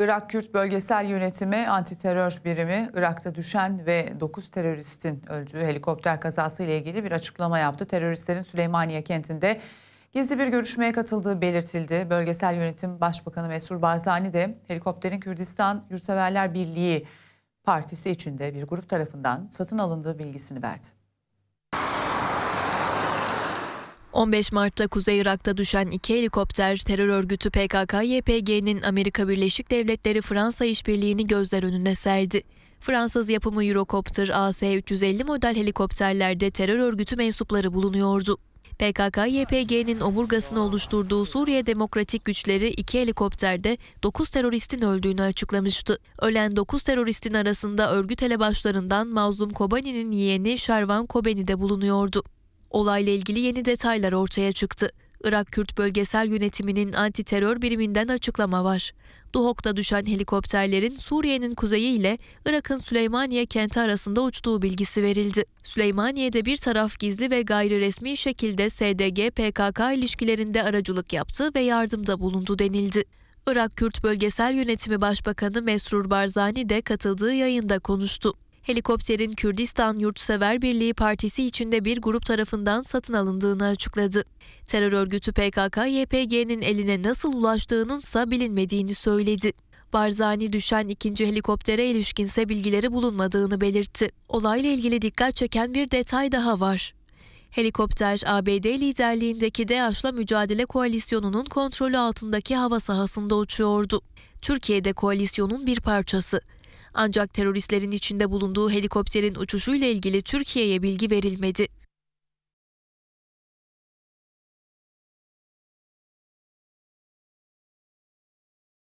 Irak Kürt Bölgesel Yönetimi Antiterör Birimi Irak'ta düşen ve 9 teröristin öldüğü helikopter kazası ile ilgili bir açıklama yaptı. Teröristlerin Süleymaniye kentinde gizli bir görüşmeye katıldığı belirtildi. Bölgesel Yönetim Başbakanı Mesur Barzani de helikopterin Kürdistan Yurtseverler Birliği Partisi içinde bir grup tarafından satın alındığı bilgisini verdi. 15 Mart'ta Kuzey Irak'ta düşen iki helikopter terör örgütü PKK-YPG'nin Amerika Birleşik Devletleri Fransa işbirliğini gözler önüne serdi. Fransız yapımı Eurocopter AS-350 model helikopterlerde terör örgütü mensupları bulunuyordu. PKK-YPG'nin omurgasını oluşturduğu Suriye Demokratik Güçleri iki helikopterde 9 teröristin öldüğünü açıklamıştı. Ölen 9 teröristin arasında örgüt elebaşlarından Mazlum Kobani'nin yeğeni Şervan Kobani de bulunuyordu. Olayla ilgili yeni detaylar ortaya çıktı. Irak Kürt Bölgesel Yönetimi'nin anti terör biriminden açıklama var. Duhok'ta düşen helikopterlerin Suriye'nin kuzeyi ile Irak'ın Süleymaniye kenti arasında uçtuğu bilgisi verildi. Süleymaniye'de bir taraf gizli ve gayri resmi şekilde SDG-PKK ilişkilerinde aracılık yaptı ve yardımda bulundu denildi. Irak Kürt Bölgesel Yönetimi Başbakanı Mesrur Barzani de katıldığı yayında konuştu helikopterin Kürdistan Yurtsever Birliği Partisi içinde bir grup tarafından satın alındığını açıkladı. Terör örgütü PKK-YPG'nin eline nasıl ulaştığınınsa bilinmediğini söyledi. Barzani düşen ikinci helikoptere ilişkinse bilgileri bulunmadığını belirtti. Olayla ilgili dikkat çeken bir detay daha var. Helikopter ABD liderliğindeki DAEŞ'la mücadele koalisyonunun kontrolü altındaki hava sahasında uçuyordu. Türkiye'de koalisyonun bir parçası. Ancak teröristlerin içinde bulunduğu helikopterin uçuşuyla ilgili Türkiye'ye bilgi verilmedi.